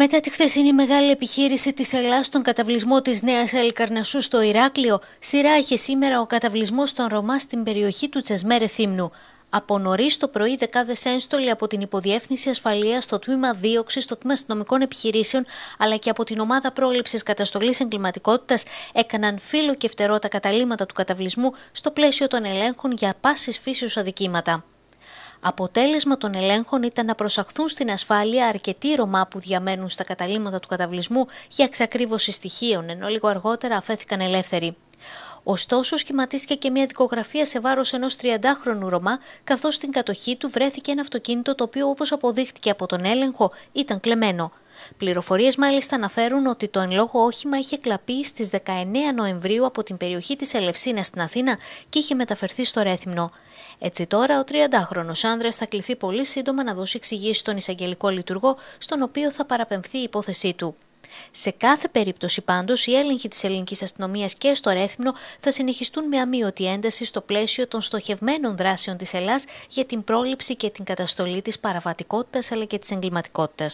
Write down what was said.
Μετά τη χθεσινή μεγάλη επιχείρηση της Ελλάς στον καταβλισμό της Νέας Ελκαρνασού στο Ηράκλειο, σειρά είχε σήμερα ο καταβλισμός των Ρωμά στην περιοχή του Τσεσμέρε Θύμνου. Από νωρίς το πρωί, δεκάδες ένστολοι από την Υποδιεύθυνση Ασφαλείας, το τμήμα δίωξη, το τμήμα αστυνομικών επιχειρήσεων αλλά και από την ομάδα πρόληψης καταστολής εγκληματικότητας έκαναν φίλο και φτερό τα καταλήμματα του καταβλισμού στο πλαίσιο των ελέγχων για πάσης φύσεως αδικήματα. Αποτέλεσμα των ελέγχων ήταν να προσαχθούν στην ασφάλεια αρκετοί Ρωμά που διαμένουν στα καταλήμματα του καταβλισμού για εξακρίβωση στοιχείων, ενώ λίγο αργότερα αφέθηκαν ελεύθεροι. Ωστόσο, σχηματίστηκε και μια δικογραφία σε βάρος ενός 30χρονου Ρωμά, καθώς στην κατοχή του βρέθηκε ένα αυτοκίνητο το οποίο, όπως αποδείχτηκε από τον έλεγχο, ήταν κλεμμένο. Πληροφορίες μάλιστα αναφέρουν ότι το εν λόγω όχημα είχε κλαπεί στις 19 Νοεμβρίου από την περιοχή της Ελευσίνας στην Αθήνα και είχε μεταφερθεί στο Ρέθυμνο. Έτσι τώρα ο 30χρονος άνδρας θα κληθεί πολύ σύντομα να δώσει εξηγήσεις στον εισαγγελικό λειτουργό στον οποίο θα παραπεμφθεί η υπόθεσή του. Σε κάθε περίπτωση πάντως οι έλεγχοι της ελληνικής αστυνομίας και στο Ρέθυμνο θα συνεχιστούν με αμύωτη ένταση στο πλαίσιο των στοχευμένων δράσεων της Ελλάς για την πρόληψη και την καταστολή της παραβατικότητας αλλά και της εγκληματικότητας.